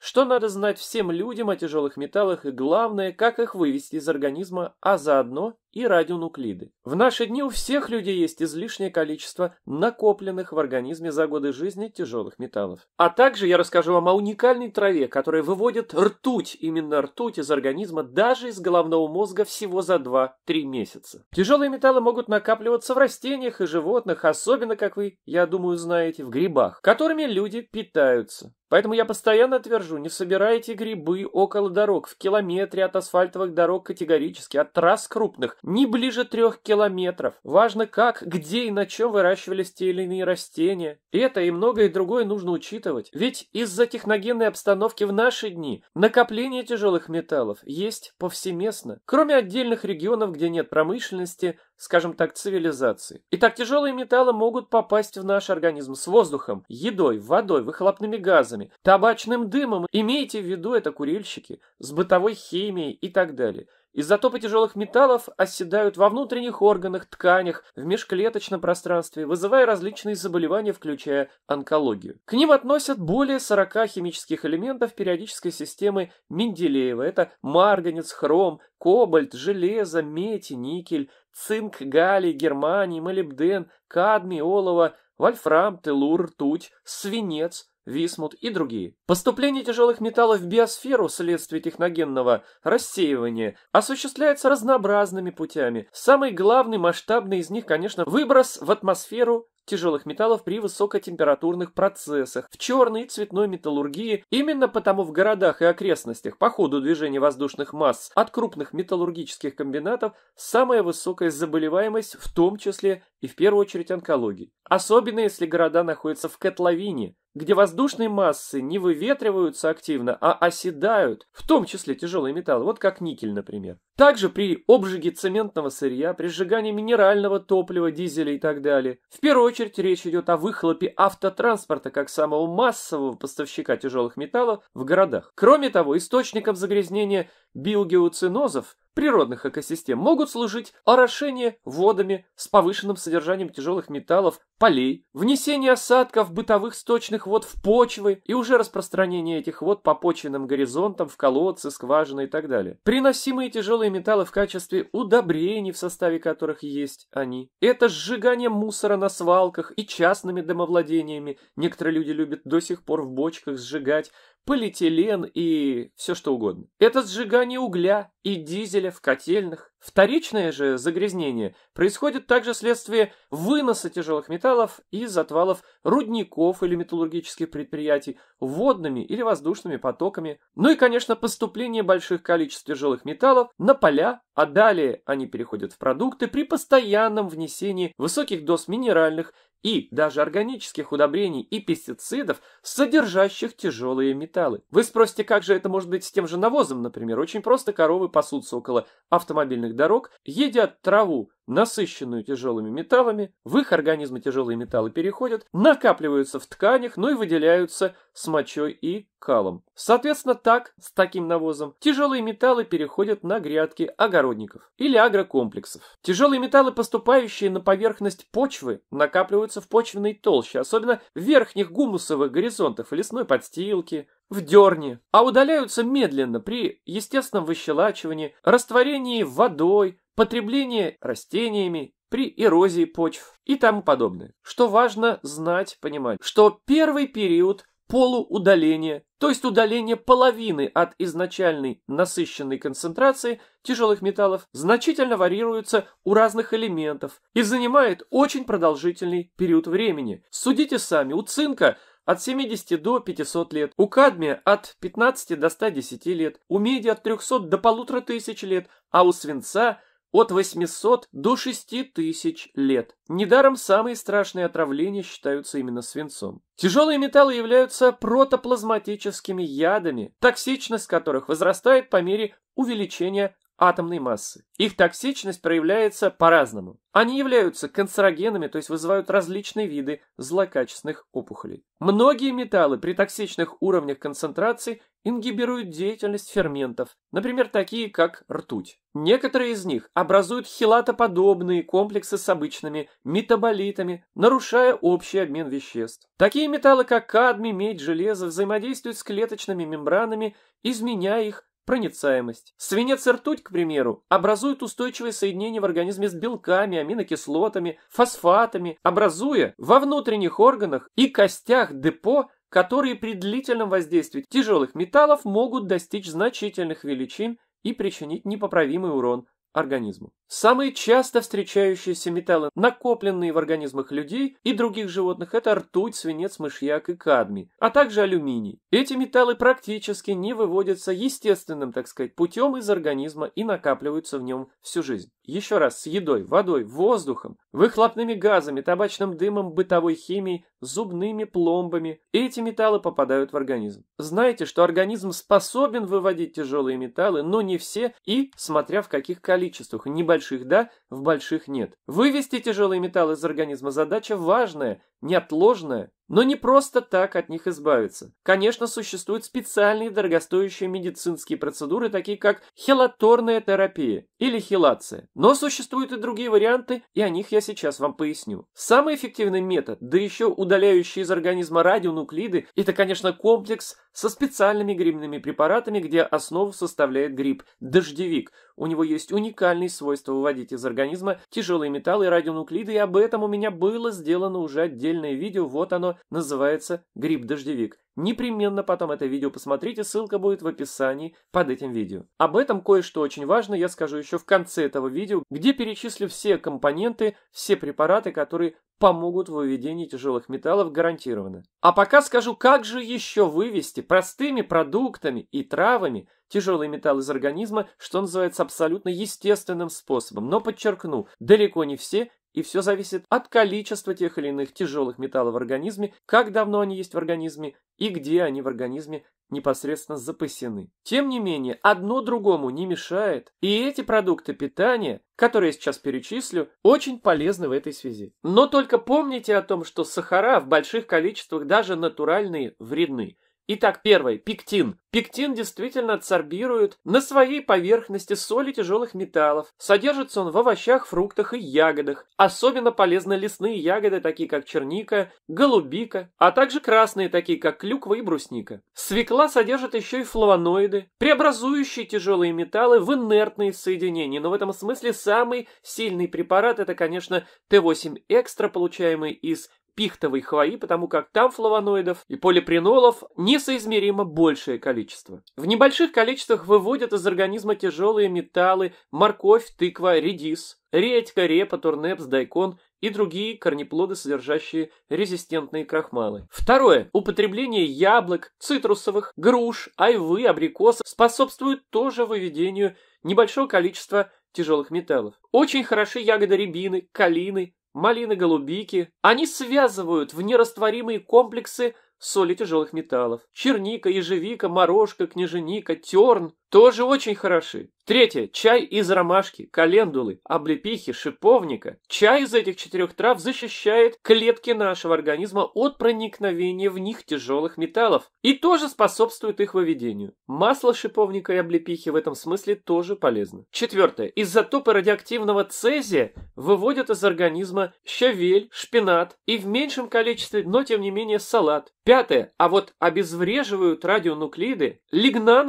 Что надо знать всем людям о тяжелых металлах и главное, как их вывести из организма, а заодно и радионуклиды. В наши дни у всех людей есть излишнее количество накопленных в организме за годы жизни тяжелых металлов. А также я расскажу вам о уникальной траве, которая выводит ртуть, именно ртуть из организма даже из головного мозга всего за 2-3 месяца. Тяжелые металлы могут накапливаться в растениях и животных, особенно, как вы, я думаю, знаете, в грибах, которыми люди питаются. Поэтому я постоянно твержу, не собирайте грибы около дорог, в километре от асфальтовых дорог категорически, от трасс крупных, не ближе трех километров. Важно как, где и на чем выращивались те или иные растения. Это и многое другое нужно учитывать. Ведь из-за техногенной обстановки в наши дни накопление тяжелых металлов есть повсеместно. Кроме отдельных регионов, где нет промышленности, скажем так, цивилизации. Итак, тяжелые металлы могут попасть в наш организм с воздухом, едой, водой, выхлопными газами, табачным дымом. Имейте в виду это курильщики, с бытовой химией и так далее. Из-за топа тяжелых металлов оседают во внутренних органах, тканях, в межклеточном пространстве, вызывая различные заболевания, включая онкологию. К ним относят более 40 химических элементов периодической системы Менделеева. Это марганец, хром, кобальт, железо, медь, никель, цинк, галлий, германий, молибден, кадмий, олово, вольфрам, телур, ртуть, свинец, Висмут и другие. Поступление тяжелых металлов в биосферу вследствие техногенного рассеивания осуществляется разнообразными путями. Самый главный масштабный из них, конечно, выброс в атмосферу тяжелых металлов при высокотемпературных процессах, в черной и цветной металлургии. Именно потому в городах и окрестностях по ходу движения воздушных масс от крупных металлургических комбинатов самая высокая заболеваемость, в том числе и в первую очередь онкологии. Особенно если города находятся в котловине, где воздушные массы не выветриваются активно, а оседают, в том числе тяжелые металлы, вот как никель, например. Также при обжиге цементного сырья, при сжигании минерального топлива, дизеля и так далее. В первую очередь очередь речь идет о выхлопе автотранспорта как самого массового поставщика тяжелых металлов в городах. Кроме того, источником загрязнения биогеоцинозов природных экосистем могут служить орошение водами с повышенным содержанием тяжелых металлов, полей, внесение осадков бытовых сточных вод в почвы и уже распространение этих вод по почвенным горизонтам в колодцы, скважины и так далее. Приносимые тяжелые металлы в качестве удобрений, в составе которых есть они. Это сжигание мусора на свалках и частными домовладениями. Некоторые люди любят до сих пор в бочках сжигать полиэтилен и все что угодно. Это сжигание угля и дизеля в котельных, Вторичное же загрязнение происходит также вследствие выноса тяжелых металлов из отвалов рудников или металлургических предприятий водными или воздушными потоками, ну и, конечно, поступление больших количеств тяжелых металлов на поля, а далее они переходят в продукты при постоянном внесении высоких доз минеральных и даже органических удобрений и пестицидов, содержащих тяжелые металлы. Вы спросите, как же это может быть с тем же навозом, например? Очень просто коровы пасутся около автомобильных железных дорог, едят траву, насыщенную тяжелыми металлами, в их организмы тяжелые металлы переходят, накапливаются в тканях, ну и выделяются с мочой и калом. Соответственно, так, с таким навозом, тяжелые металлы переходят на грядки огородников или агрокомплексов. Тяжелые металлы, поступающие на поверхность почвы, накапливаются в почвенной толще, особенно в верхних гумусовых горизонтах, лесной подстилке, в дерне, а удаляются медленно при естественном выщелачивании, растворении водой, потреблении растениями, при эрозии почв и тому подобное. Что важно знать, понимать, что первый период полуудаления, то есть удаление половины от изначальной насыщенной концентрации тяжелых металлов, значительно варьируется у разных элементов и занимает очень продолжительный период времени. Судите сами, у цинка – от 70 до 500 лет, у кадмия от 15 до 110 лет, у меди от 300 до 1500 лет, а у свинца от 800 до 6000 лет. Недаром самые страшные отравления считаются именно свинцом. Тяжелые металлы являются протоплазматическими ядами, токсичность которых возрастает по мере увеличения атомной массы. Их токсичность проявляется по-разному. Они являются канцерогенами, то есть вызывают различные виды злокачественных опухолей. Многие металлы при токсичных уровнях концентрации ингибируют деятельность ферментов, например, такие как ртуть. Некоторые из них образуют хилатоподобные комплексы с обычными метаболитами, нарушая общий обмен веществ. Такие металлы, как кадмий, медь, железо, взаимодействуют с клеточными мембранами, изменяя их проницаемость. Свинец и ртуть, к примеру, образуют устойчивые соединения в организме с белками, аминокислотами, фосфатами, образуя во внутренних органах и костях депо которые при длительном воздействии тяжелых металлов могут достичь значительных величин и причинить непоправимый урон организму. Самые часто встречающиеся металлы, накопленные в организмах людей и других животных, это ртуть, свинец, мышьяк и кадмий, а также алюминий. Эти металлы практически не выводятся естественным, так сказать, путем из организма и накапливаются в нем всю жизнь. Еще раз, с едой, водой, воздухом, выхлопными газами, табачным дымом, бытовой химией, зубными пломбами. Эти металлы попадают в организм. Знаете, что организм способен выводить тяжелые металлы, но не все и смотря в каких количествах, Небольшие больших да, в больших нет. Вывести тяжелый металл из организма задача важная, неотложное, но не просто так от них избавиться. Конечно, существуют специальные дорогостоящие медицинские процедуры, такие как хелаторная терапия или хелация. Но существуют и другие варианты, и о них я сейчас вам поясню. Самый эффективный метод, да еще удаляющий из организма радионуклиды, это, конечно, комплекс со специальными грибными препаратами, где основу составляет гриб – дождевик. У него есть уникальные свойства выводить из организма тяжелые металлы и радионуклиды, и об этом у меня было сделано уже отдельно отдельное видео, вот оно, называется «Гриб-дождевик». Непременно потом это видео посмотрите, ссылка будет в описании под этим видео. Об этом кое-что очень важно я скажу еще в конце этого видео, где перечислю все компоненты, все препараты, которые помогут в выведении тяжелых металлов гарантированно. А пока скажу, как же еще вывести простыми продуктами и травами тяжелый металл из организма, что называется абсолютно естественным способом. Но подчеркну, далеко не все и все зависит от количества тех или иных тяжелых металлов в организме, как давно они есть в организме и где они в организме непосредственно запасены. Тем не менее, одно другому не мешает, и эти продукты питания, которые я сейчас перечислю, очень полезны в этой связи. Но только помните о том, что сахара в больших количествах даже натуральные вредны. Итак, первый – пектин. Пектин действительно адсорбирует на своей поверхности соли тяжелых металлов. Содержится он в овощах, фруктах и ягодах. Особенно полезны лесные ягоды, такие как черника, голубика, а также красные, такие как клюква и брусника. Свекла содержит еще и флавоноиды, преобразующие тяжелые металлы в инертные соединения. Но в этом смысле самый сильный препарат – это, конечно, Т8 экстра, получаемый из пихтовой хвои, потому как там флавоноидов и полипринолов несоизмеримо большее количество. В небольших количествах выводят из организма тяжелые металлы, морковь, тыква, редис, редька, репа, турнепс, дайкон и другие корнеплоды, содержащие резистентные крахмалы. Второе. Употребление яблок, цитрусовых, груш, айвы, абрикосов способствует тоже выведению небольшого количества тяжелых металлов. Очень хороши ягоды рябины, калины, малины-голубики, они связывают в нерастворимые комплексы соли тяжелых металлов. Черника, ежевика, морожка, княженика, терн тоже очень хороши. Третье. Чай из ромашки, календулы, облепихи, шиповника. Чай из этих четырех трав защищает клетки нашего организма от проникновения в них тяжелых металлов и тоже способствует их выведению. Масло шиповника и облепихи в этом смысле тоже полезно. Четвертое. Изотопы радиоактивного цезия выводят из организма щавель, шпинат и в меньшем количестве, но тем не менее салат. Пятое. А вот обезвреживают радионуклиды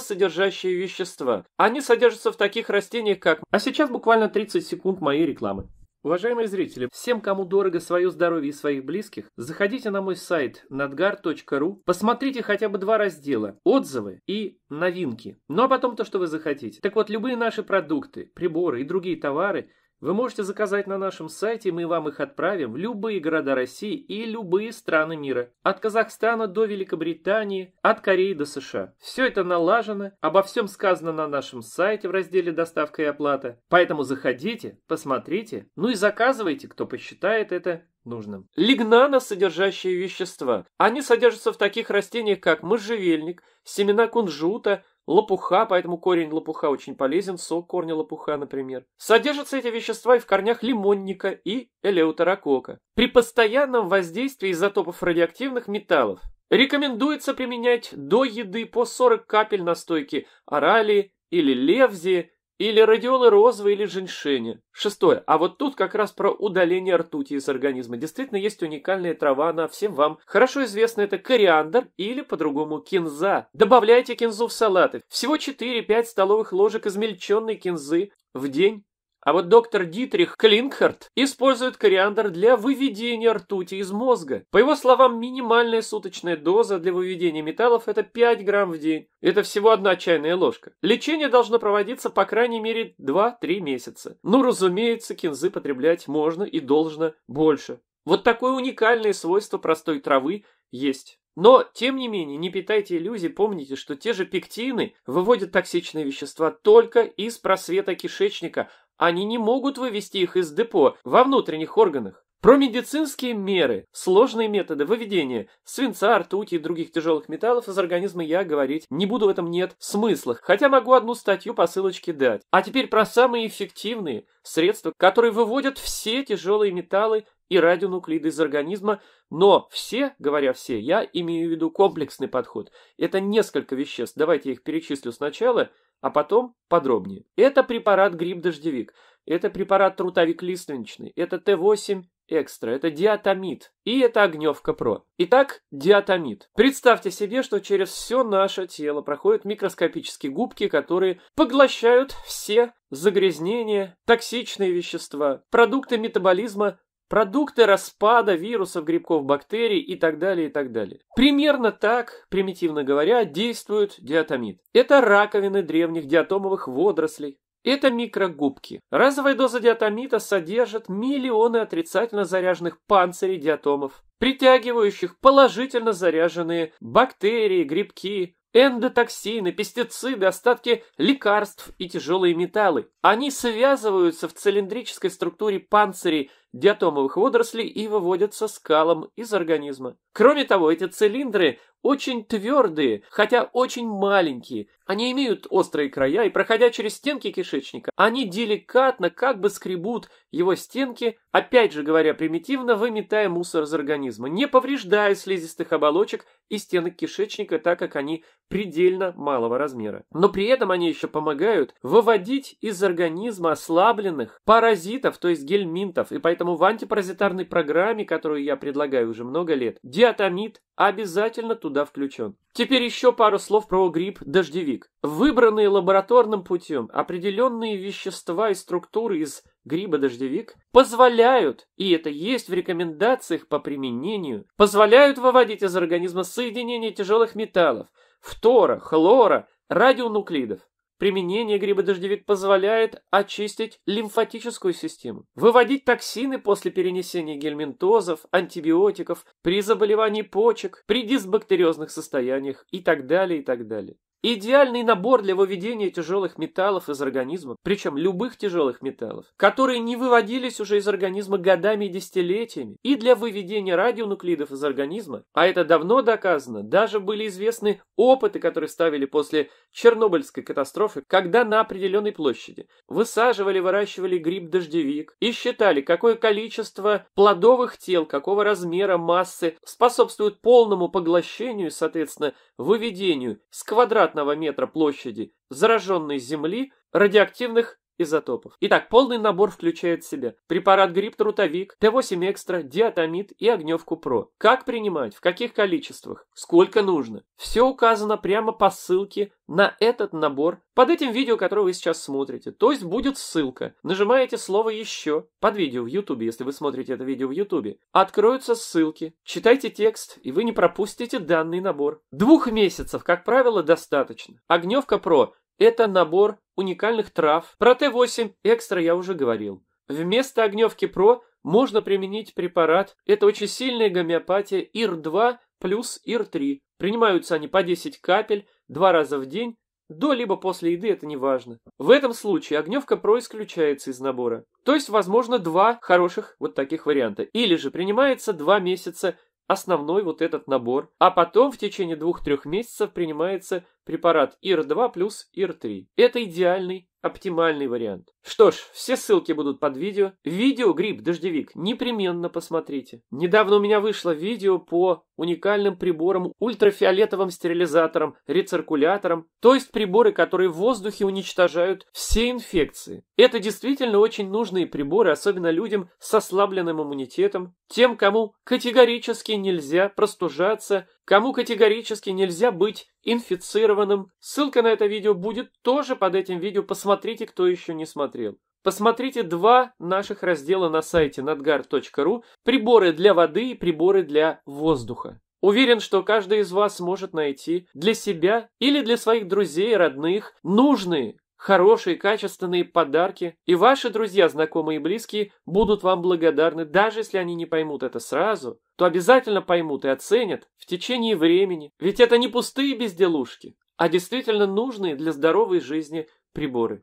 содержащие вещества. Они содержат содержится в таких растениях, как... А сейчас буквально 30 секунд моей рекламы. Уважаемые зрители, всем, кому дорого свое здоровье и своих близких, заходите на мой сайт nadgar.ru, посмотрите хотя бы два раздела – отзывы и новинки. Ну а потом то, что вы захотите. Так вот, любые наши продукты, приборы и другие товары – вы можете заказать на нашем сайте, мы вам их отправим в любые города России и любые страны мира. От Казахстана до Великобритании, от Кореи до США. Все это налажено, обо всем сказано на нашем сайте в разделе «Доставка и оплата». Поэтому заходите, посмотрите, ну и заказывайте, кто посчитает это нужным. Лигнана, содержащие вещества. Они содержатся в таких растениях, как можжевельник, семена кунжута, лопуха, поэтому корень лопуха очень полезен, сок корня лопуха, например. Содержатся эти вещества и в корнях лимонника и элеутерокока. При постоянном воздействии изотопов радиоактивных металлов рекомендуется применять до еды по 40 капель настойки оралии или левзии или радиолы розовые, или женьшеня. Шестое. А вот тут как раз про удаление ртути из организма. Действительно, есть уникальная трава, она всем вам хорошо известна. Это кориандр или по-другому кинза. Добавляйте кинзу в салаты. Всего 4-5 столовых ложек измельченной кинзы в день а вот доктор Дитрих Клинхарт использует кориандр для выведения ртути из мозга. По его словам, минимальная суточная доза для выведения металлов – это 5 грамм в день. Это всего одна чайная ложка. Лечение должно проводиться по крайней мере 2-3 месяца. Ну, разумеется, кинзы потреблять можно и должно больше. Вот такое уникальное свойство простой травы есть. Но, тем не менее, не питайте иллюзий, помните, что те же пектины выводят токсичные вещества только из просвета кишечника, они не могут вывести их из депо во внутренних органах. Про медицинские меры, сложные методы выведения свинца, ртути и других тяжелых металлов из организма я говорить не буду, в этом нет смысла, хотя могу одну статью по ссылочке дать. А теперь про самые эффективные средства, которые выводят все тяжелые металлы и радионуклиды из организма, но все, говоря все, я имею в виду комплексный подход. Это несколько веществ, давайте я их перечислю сначала, а потом подробнее. Это препарат гриб-дождевик, это препарат трутовик лиственничный, это Т8 экстра, это диатомид, и это огневка про. Итак, диатомид. Представьте себе, что через все наше тело проходят микроскопические губки, которые поглощают все загрязнения, токсичные вещества, продукты метаболизма продукты распада вирусов, грибков, бактерий и так далее, и так далее. Примерно так, примитивно говоря, действует диатомид. Это раковины древних диатомовых водорослей, это микрогубки. Разовая доза диатомита содержит миллионы отрицательно заряженных панцирей диатомов, притягивающих положительно заряженные бактерии, грибки, Эндотоксины, пестициды, остатки лекарств и тяжелые металлы. Они связываются в цилиндрической структуре панцирей диатомовых водорослей и выводятся скалом из организма. Кроме того, эти цилиндры очень твердые, хотя очень маленькие, они имеют острые края, и, проходя через стенки кишечника, они деликатно как бы скребут его стенки, опять же говоря примитивно, выметая мусор из организма, не повреждая слизистых оболочек и стенок кишечника, так как они предельно малого размера. Но при этом они еще помогают выводить из организма ослабленных паразитов, то есть гельминтов, и поэтому в антипаразитарной программе, которую я предлагаю уже много лет, диатомит обязательно туда включен. Теперь еще пару слов про гриб-дождевик. Выбранные лабораторным путем определенные вещества и структуры из гриба-дождевик позволяют, и это есть в рекомендациях по применению, позволяют выводить из организма соединения тяжелых металлов, фтора, хлора, радионуклидов. Применение грибодождевик позволяет очистить лимфатическую систему, выводить токсины после перенесения гельминтозов, антибиотиков, при заболевании почек, при дисбактериозных состояниях и так далее, и так далее. Идеальный набор для выведения тяжелых металлов из организма, причем любых тяжелых металлов, которые не выводились уже из организма годами и десятилетиями, и для выведения радионуклидов из организма, а это давно доказано, даже были известны опыты, которые ставили после Чернобыльской катастрофы, когда на определенной площади высаживали, выращивали гриб-дождевик и считали, какое количество плодовых тел, какого размера, массы способствует полному поглощению и, соответственно, выведению с квадратного метра площади зараженной земли радиоактивных изотопов. Итак, полный набор включает в себя препарат гриб-трутовик, Т8 экстра, диатомид и огневку ПРО. Как принимать, в каких количествах, сколько нужно. Все указано прямо по ссылке на этот набор под этим видео, которое вы сейчас смотрите. То есть будет ссылка. Нажимаете слово «Еще» под видео в YouTube, если вы смотрите это видео в YouTube. Откроются ссылки. Читайте текст, и вы не пропустите данный набор. Двух месяцев, как правило, достаточно. Огневка ПРО это набор уникальных трав. Про Т8 экстра я уже говорил. Вместо огневки ПРО можно применить препарат. Это очень сильная гомеопатия ИР-2 плюс ИР-3. Принимаются они по 10 капель два раза в день. До либо после еды это не важно. В этом случае огневка ПРО исключается из набора. То есть, возможно, два хороших вот таких варианта. Или же принимается два месяца основной вот этот набор, а потом в течение двух-трех месяцев принимается препарат ИР-2 плюс ИР-3. Это идеальный, оптимальный вариант. Что ж, все ссылки будут под видео. Видео «Гриб-дождевик» непременно посмотрите. Недавно у меня вышло видео по уникальным приборам, ультрафиолетовым стерилизаторам, рециркуляторам, то есть приборы, которые в воздухе уничтожают все инфекции. Это действительно очень нужные приборы, особенно людям с ослабленным иммунитетом, тем, кому категорически нельзя простужаться, кому категорически нельзя быть инфицированным. Ссылка на это видео будет тоже под этим видео, посмотрите, кто еще не смотрел смотрел. Посмотрите два наших раздела на сайте надгар.ру «Приборы для воды» и «Приборы для воздуха». Уверен, что каждый из вас может найти для себя или для своих друзей и родных нужные, хорошие, качественные подарки, и ваши друзья, знакомые и близкие будут вам благодарны, даже если они не поймут это сразу, то обязательно поймут и оценят в течение времени, ведь это не пустые безделушки, а действительно нужные для здоровой жизни приборы